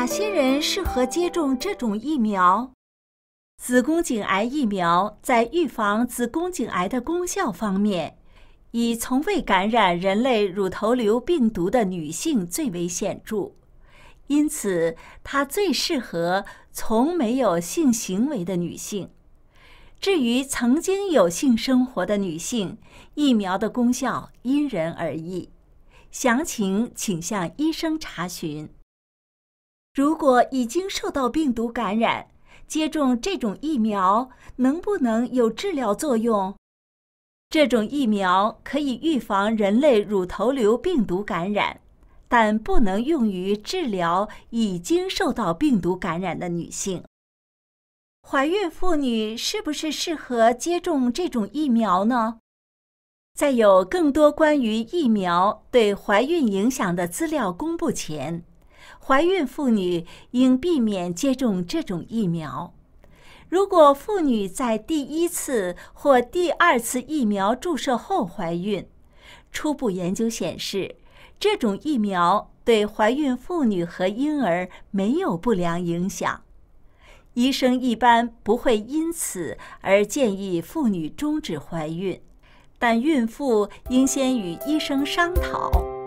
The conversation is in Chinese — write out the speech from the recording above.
哪些人适合接种这种疫苗？子宫颈癌疫苗在预防子宫颈癌的功效方面，以从未感染人类乳头瘤病毒的女性最为显著，因此它最适合从没有性行为的女性。至于曾经有性生活的女性，疫苗的功效因人而异，详情请向医生查询。如果已经受到病毒感染，接种这种疫苗能不能有治疗作用？这种疫苗可以预防人类乳头瘤病毒感染，但不能用于治疗已经受到病毒感染的女性。怀孕妇女是不是适合接种这种疫苗呢？在有更多关于疫苗对怀孕影响的资料公布前。怀孕妇女应避免接种这种疫苗。如果妇女在第一次或第二次疫苗注射后怀孕，初步研究显示，这种疫苗对怀孕妇女和婴儿没有不良影响。医生一般不会因此而建议妇女终止怀孕，但孕妇应先与医生商讨。